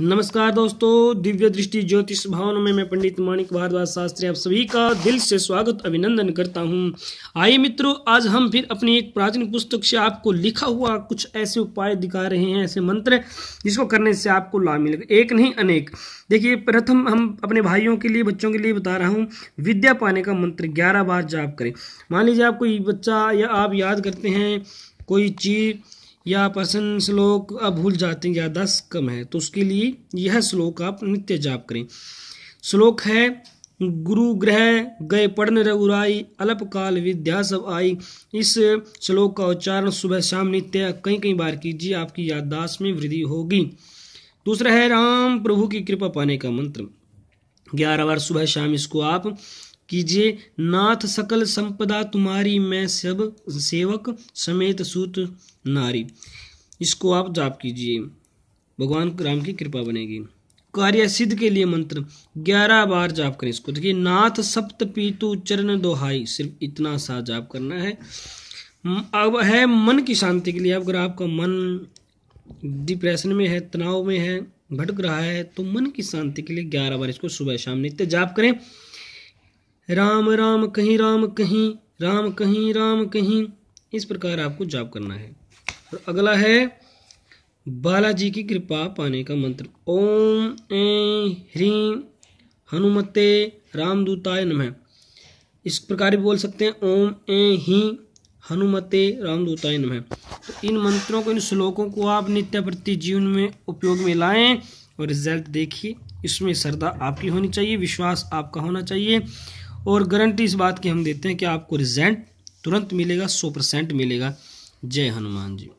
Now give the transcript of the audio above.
नमस्कार दोस्तों दिव्य दृष्टि ज्योतिष भावना में मैं पंडित माणिक भारद्वाज शास्त्री आप सभी का दिल से स्वागत अभिनंदन करता हूं आइए मित्रों आज हम फिर अपनी एक प्राचीन पुस्तक से आपको लिखा हुआ कुछ ऐसे उपाय दिखा रहे हैं ऐसे मंत्र जिसको करने से आपको लाभ मिलेगा एक नहीं अनेक देखिए प्रथम हम अपने भाइयों के लिए बच्चों के लिए बता रहा हूँ विद्या पाने का मंत्र ग्यारह बार जाप करें मान लीजिए आप कोई बच्चा या आप याद करते हैं कोई चीज़ या प्रसन्न श्लोक आप भूल जाते हैं या दस कम है तो उसके लिए यह श्लोक आप नित्य जाप करें श्लोक है गुरु ग्रह गए पढ़ने रघुराई अल्प काल विद्या सब आई इस श्लोक का उच्चारण सुबह शाम नित्य कई कई बार कीजिए आपकी याददाश्त में वृद्धि होगी दूसरा है राम प्रभु की कृपा पाने का मंत्र ग्यारह बार सुबह शाम इसको आप जे नाथ सकल संपदा तुम्हारी मैं सब सेवक समेत सूत नारी इसको आप जाप कीजिए भगवान राम की कृपा बनेगी कार्य सिद्ध के लिए मंत्र ग्यारह बार जाप करें इसको देखिए नाथ सप्त पीतु चरण दोहाई सिर्फ इतना सा जाप करना है अब है मन की शांति के लिए अगर आपका मन डिप्रेशन में है तनाव में है भटक रहा है तो मन की शांति के लिए ग्यारह बार इसको सुबह शाम नित्य जाप करें राम राम कहीं राम कहीं राम कहीं राम कहीं इस प्रकार आपको जाप करना है और अगला है बालाजी की कृपा पाने का मंत्र ओम ए ह्रीम हनुमते रामदूताय नमः इस प्रकार भी बोल सकते हैं ओम ए ही हनुमते रामदूताय नमः तो इन मंत्रों को इन श्लोकों को आप नित्य प्रति जीवन में उपयोग में लाएं और रिजल्ट देखिए इसमें श्रद्धा आपकी होनी चाहिए विश्वास आपका होना चाहिए और गारंटी इस बात की हम देते हैं कि आपको रिजल्ट तुरंत मिलेगा सौ परसेंट मिलेगा जय हनुमान जी